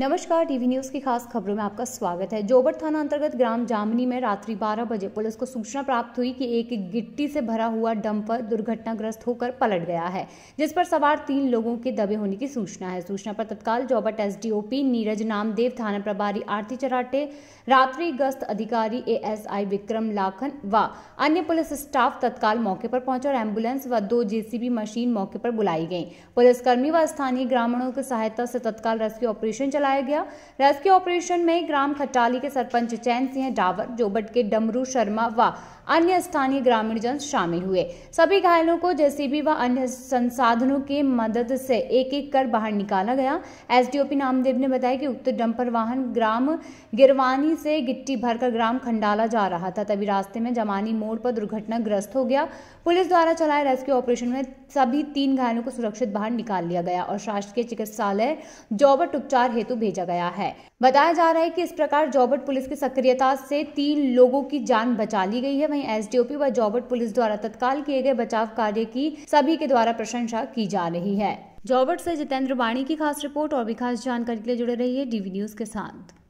नमस्कार TV news की खास खबरों में आपका स्वागत है जोबर थाना अंतर्गत ग्राम जामनी में रात्रि 12 बजे पुलिस को सूचना प्राप्त हुई कि एक गिट्टी से भरा हुआ डंपर दुर्घटनाग्रस्त होकर पलट गया है जिस पर सवार तीन लोगों के दबे होने की सूचना है सूचना पर तत्काल जोबर एसडीओपी नीरज नामदेव थाना प्रभारी आरती चराटे रात्रि गस्त अधिकारी ए विक्रम लाखन व अन्य पुलिस स्टाफ तत्काल मौके पर पहुंचे और एम्बुलेंस व दो जेसीबी मशीन मौके पर बुलाई गई पुलिसकर्मी व स्थानीय ग्रामीणों की सहायता से तत्काल रेस्क्यू ऑपरेशन चलाया गया रेस्क्यू ऑपरेशन में ग्राम खटाली के सरपंच चैन सिंह डावर जोबट के डमरू शर्मा व अन्य स्थानीय ग्रामीण जन शामिल हुए सभी घायलों को जेसीबी व अन्य संसाधनों की मदद से एक एक कर बाहर निकाला गया एसडीओपी नामदेव ने बताया कि उक्त डंपर वाहन ग्राम गिरवानी से गिट्टी भरकर ग्राम खंडाला जा रहा था तभी रास्ते में जमानी मोड़ पर दुर्घटनाग्रस्त हो गया पुलिस द्वारा चलाए रेस्क्यू ऑपरेशन में सभी तीन घायलों को सुरक्षित बाहर निकाल लिया गया और शासकीय चिकित्सालय जॉबर्ट उपचार हेतु भेजा गया है बताया जा रहा है कि इस प्रकार जॉबर्ट पुलिस की सक्रियता से तीन लोगों की जान बचा ली गई है वहीं एसडीओपी व जॉबर्ट पुलिस द्वारा तत्काल किए गए बचाव कार्य की सभी के द्वारा प्रशंसा की जा रही है जॉबर्ट से जितेंद्र वाणी की खास रिपोर्ट और भी खास जानकारी के लिए जुड़े है डीवी न्यूज के साथ